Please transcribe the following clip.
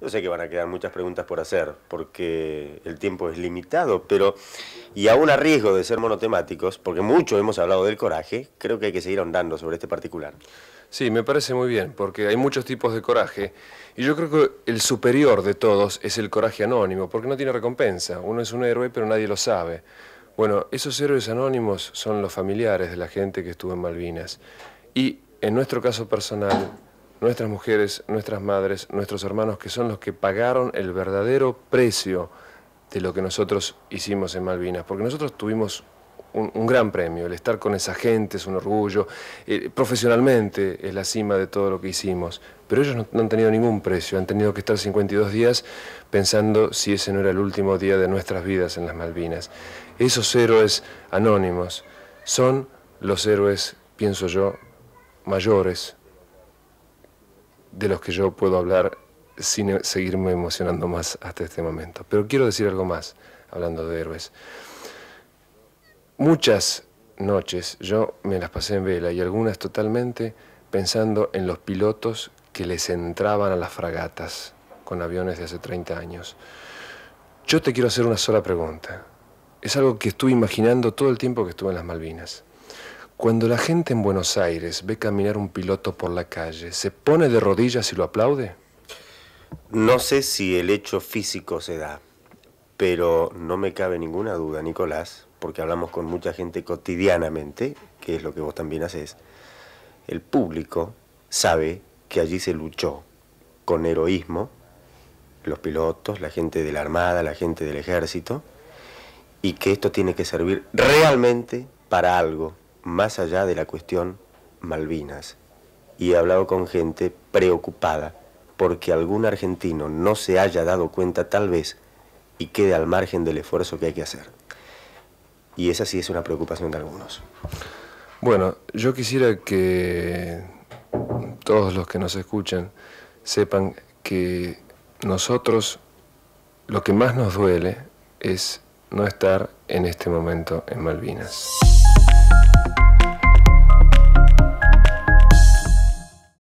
Yo sé que van a quedar muchas preguntas por hacer, porque el tiempo es limitado, pero, y aún a riesgo de ser monotemáticos, porque mucho hemos hablado del coraje, creo que hay que seguir ahondando sobre este particular. Sí, me parece muy bien, porque hay muchos tipos de coraje, y yo creo que el superior de todos es el coraje anónimo, porque no tiene recompensa. Uno es un héroe, pero nadie lo sabe. Bueno, esos héroes anónimos son los familiares de la gente que estuvo en Malvinas. Y en nuestro caso personal, nuestras mujeres, nuestras madres, nuestros hermanos, que son los que pagaron el verdadero precio de lo que nosotros hicimos en Malvinas, porque nosotros tuvimos un, gran premio, el estar con esa gente es un orgullo, eh, profesionalmente es la cima de todo lo que hicimos, pero ellos no, no han tenido ningún precio, han tenido que estar 52 días pensando si ese no era el último día de nuestras vidas en las Malvinas. Esos héroes anónimos son los héroes, pienso yo, mayores de los que yo puedo hablar sin e-, seguirme emocionando más hasta este momento. Pero quiero decir algo más, hablando de héroes. Muchas noches yo me las pasé en vela y algunas totalmente pensando en los pilotos que les entraban a las fragatas con aviones de hace 30 años. Yo te quiero hacer una sola pregunta. Es algo que estuve imaginando todo el tiempo que estuve en las Malvinas. Cuando la gente en Buenos Aires ve caminar un piloto por la calle, ¿se pone de rodillas y lo aplaude? No sé si el hecho físico se da, pero no me cabe ninguna duda, Nicolás, porque hablamos con mucha gente cotidianamente, que es lo que vos también haces. El público sabe que allí se luchó con heroísmo, los pilotos, la gente de la Armada, la gente del Ejército, y que esto tiene que servir realmente para algo, más allá de la cuestión Malvinas y he hablado con gente preocupada porque algún argentino no se haya dado cuenta tal vez y quede al margen del esfuerzo que hay que hacer. Y esa sí es una preocupación de algunos. Bueno, yo quisiera que todos los que nos escuchan sepan que nosotros lo que más nos duele es no estar en este momento en Malvinas.